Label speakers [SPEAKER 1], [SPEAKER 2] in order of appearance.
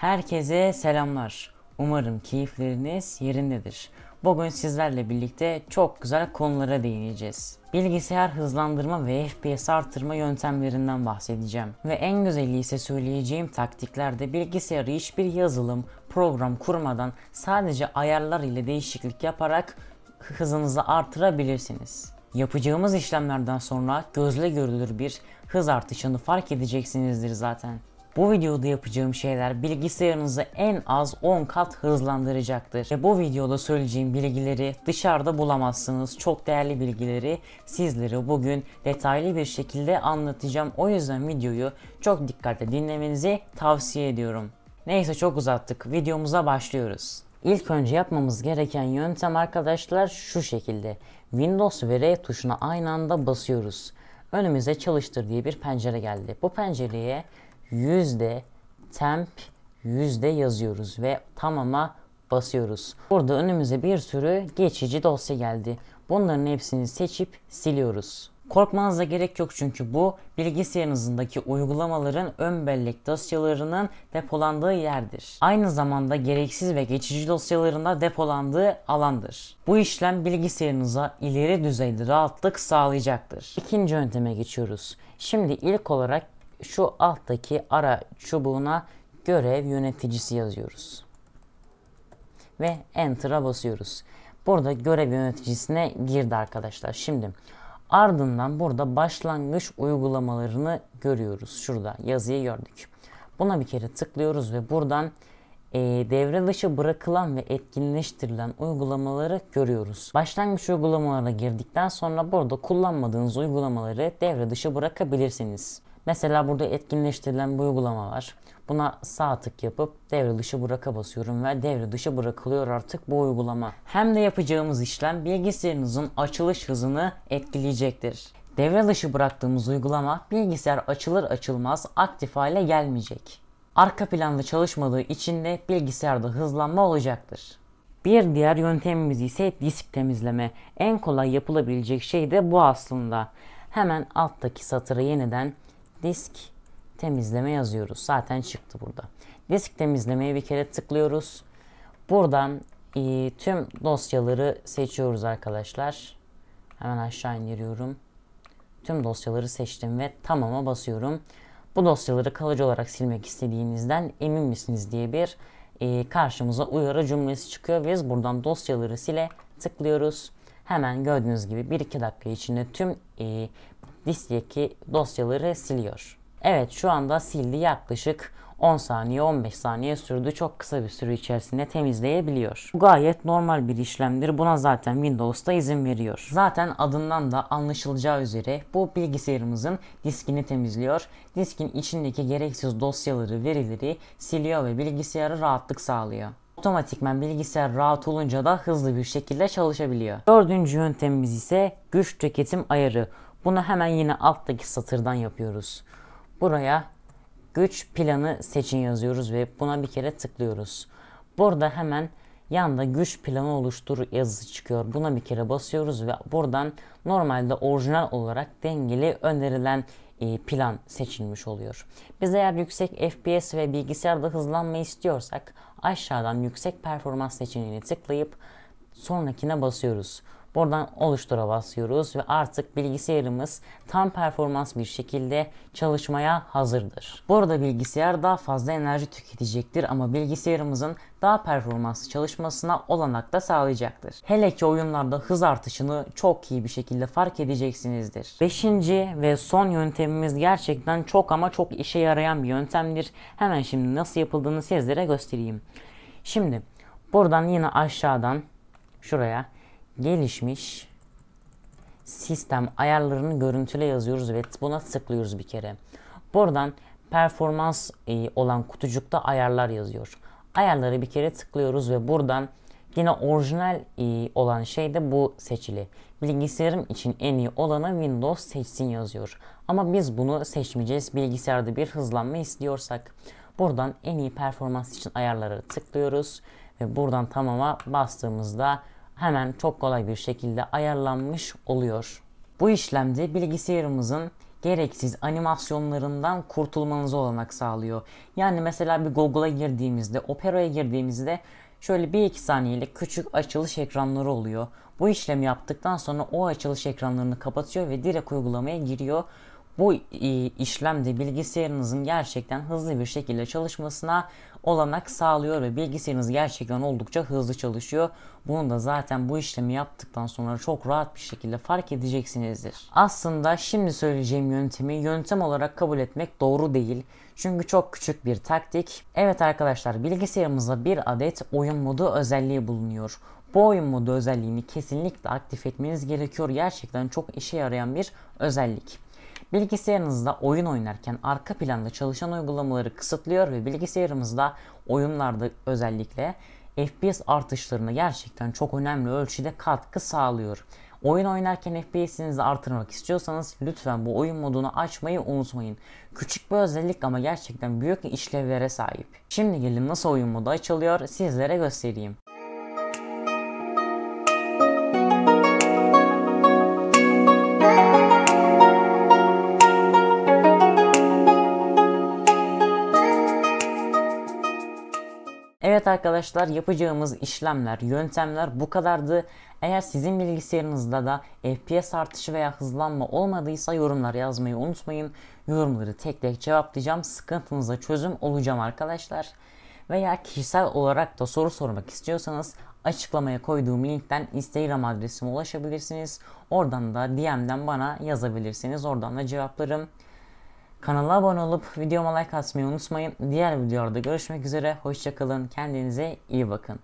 [SPEAKER 1] Herkese selamlar. Umarım keyifleriniz yerindedir. Bugün sizlerle birlikte çok güzel konulara değineceğiz. Bilgisayar hızlandırma ve FPS artırma yöntemlerinden bahsedeceğim. Ve en güzeli ise söyleyeceğim taktiklerde bilgisayarı hiçbir yazılım, program kurmadan sadece ayarlar ile değişiklik yaparak hızınızı artırabilirsiniz. Yapacağımız işlemlerden sonra gözle görülür bir hız artışını fark edeceksinizdir zaten. Bu videoda yapacağım şeyler bilgisayarınızı en az 10 kat hızlandıracaktır. Ve bu videoda söyleyeceğim bilgileri dışarıda bulamazsınız. Çok değerli bilgileri sizlere bugün detaylı bir şekilde anlatacağım. O yüzden videoyu çok dikkatle dinlemenizi tavsiye ediyorum. Neyse çok uzattık. Videomuza başlıyoruz. İlk önce yapmamız gereken yöntem arkadaşlar şu şekilde. Windows ve R tuşuna aynı anda basıyoruz. Önümüze çalıştır diye bir pencere geldi. Bu pencereye yüzde temp yüzde yazıyoruz ve tamama basıyoruz. Burada önümüze bir sürü geçici dosya geldi. Bunların hepsini seçip siliyoruz. Korkmanıza gerek yok çünkü bu bilgisayarınızdaki uygulamaların ön bellek dosyalarının depolandığı yerdir. Aynı zamanda gereksiz ve geçici dosyalarında depolandığı alandır. Bu işlem bilgisayarınıza ileri düzeyde rahatlık sağlayacaktır. İkinci yönteme geçiyoruz. Şimdi ilk olarak şu alttaki ara çubuğuna görev yöneticisi yazıyoruz. Ve Enter'a basıyoruz. Burada görev yöneticisine girdi arkadaşlar. Şimdi ardından burada başlangıç uygulamalarını görüyoruz. Şurada yazıyı gördük. Buna bir kere tıklıyoruz ve buradan e, devre dışı bırakılan ve etkinleştirilen uygulamaları görüyoruz. Başlangıç uygulamalarına girdikten sonra burada kullanmadığınız uygulamaları devre dışı bırakabilirsiniz. Mesela burada etkinleştirilen bu uygulama var. Buna sağ tık yapıp devre dışı bırak'a basıyorum ve devre dışı bırakılıyor artık bu uygulama. Hem de yapacağımız işlem bilgisayarınızın açılış hızını etkileyecektir. Devre dışı bıraktığımız uygulama bilgisayar açılır açılmaz aktif hale gelmeyecek. Arka planda çalışmadığı için de bilgisayarda hızlanma olacaktır. Bir diğer yöntemimiz ise disk temizleme. En kolay yapılabilecek şey de bu aslında. Hemen alttaki satıra yeniden disk temizleme yazıyoruz. Zaten çıktı burada. Disk temizlemeye bir kere tıklıyoruz. Buradan e, tüm dosyaları seçiyoruz arkadaşlar. Hemen aşağı indiriyorum. Tüm dosyaları seçtim ve tamama basıyorum. Bu dosyaları kalıcı olarak silmek istediğinizden emin misiniz diye bir e, karşımıza uyarı cümlesi çıkıyor. Biz buradan dosyaları sile tıklıyoruz. Hemen gördüğünüz gibi 1-2 dakika içinde tüm e, diskteki dosyaları siliyor. Evet şu anda sildi yaklaşık 10 saniye 15 saniye sürdü. Çok kısa bir süre içerisinde temizleyebiliyor. Bu gayet normal bir işlemdir. Buna zaten Windows da izin veriyor. Zaten adından da anlaşılacağı üzere bu bilgisayarımızın diskini temizliyor. Diskin içindeki gereksiz dosyaları, verileri siliyor ve bilgisayara rahatlık sağlıyor otomatikmen bilgisayar rahat olunca da hızlı bir şekilde çalışabiliyor. Dördüncü yöntemimiz ise güç tüketim ayarı. Bunu hemen yine alttaki satırdan yapıyoruz. Buraya güç planı seçin yazıyoruz ve buna bir kere tıklıyoruz. Burada hemen yanda güç planı oluştur yazısı çıkıyor. Buna bir kere basıyoruz ve buradan normalde orijinal olarak dengeli önerilen e, plan seçilmiş oluyor. Biz eğer yüksek FPS ve bilgisayarda hızlanma istiyorsak aşağıdan yüksek performans seçeneğini tıklayıp sonrakine basıyoruz. Buradan oluştura basıyoruz ve artık bilgisayarımız tam performans bir şekilde çalışmaya hazırdır. Bu arada bilgisayar daha fazla enerji tüketecektir ama bilgisayarımızın daha performanslı çalışmasına olanak da sağlayacaktır. Hele ki oyunlarda hız artışını çok iyi bir şekilde fark edeceksinizdir. Beşinci ve son yöntemimiz gerçekten çok ama çok işe yarayan bir yöntemdir. Hemen şimdi nasıl yapıldığını sizlere göstereyim. Şimdi buradan yine aşağıdan şuraya gelişmiş sistem ayarlarını görüntüle yazıyoruz ve buna tıklıyoruz bir kere. Buradan performans e, olan kutucukta ayarlar yazıyor. Ayarları bir kere tıklıyoruz ve buradan yine orijinal e, olan şey de bu seçili. Bilgisayarım için en iyi olanı Windows seçsin yazıyor. Ama biz bunu seçmeyeceğiz. Bilgisayarda bir hızlanma istiyorsak buradan en iyi performans için ayarları tıklıyoruz ve buradan tamama bastığımızda hemen çok kolay bir şekilde ayarlanmış oluyor. Bu işlemde bilgisayarımızın gereksiz animasyonlarından kurtulmanızı olanak sağlıyor. Yani mesela bir Google'a girdiğimizde, Opera'ya girdiğimizde şöyle bir iki saniyeli küçük açılış ekranları oluyor. Bu işlemi yaptıktan sonra o açılış ekranlarını kapatıyor ve direkt uygulamaya giriyor bu işlemde bilgisayarınızın gerçekten hızlı bir şekilde çalışmasına olanak sağlıyor ve bilgisayarınız gerçekten oldukça hızlı çalışıyor. Bunu da zaten bu işlemi yaptıktan sonra çok rahat bir şekilde fark edeceksinizdir. Aslında şimdi söyleyeceğim yöntemi yöntem olarak kabul etmek doğru değil. Çünkü çok küçük bir taktik. Evet arkadaşlar bilgisayarımızda bir adet oyun modu özelliği bulunuyor. Bu oyun modu özelliğini kesinlikle aktif etmeniz gerekiyor. Gerçekten çok işe yarayan bir özellik. Bilgisayarınızda oyun oynarken arka planda çalışan uygulamaları kısıtlıyor ve bilgisayarımızda oyunlarda özellikle FPS artışlarına gerçekten çok önemli ölçüde katkı sağlıyor. Oyun oynarken FPS'inizi artırmak istiyorsanız lütfen bu oyun modunu açmayı unutmayın. Küçük bir özellik ama gerçekten büyük işlevlere sahip. Şimdi gelin nasıl oyun modu açılıyor sizlere göstereyim. Evet arkadaşlar yapacağımız işlemler, yöntemler bu kadardı. Eğer sizin bilgisayarınızda da FPS artışı veya hızlanma olmadıysa yorumlar yazmayı unutmayın. Yorumları tek tek cevaplayacağım. Sıkıntınıza çözüm olacağım arkadaşlar. Veya kişisel olarak da soru sormak istiyorsanız açıklamaya koyduğum linkten Instagram adresime ulaşabilirsiniz. Oradan da DM'den bana yazabilirsiniz. Oradan da cevaplarım. Kanala abone olup videoma like atmayı unutmayın. Diğer videolarda görüşmek üzere. Hoşçakalın. Kendinize iyi bakın.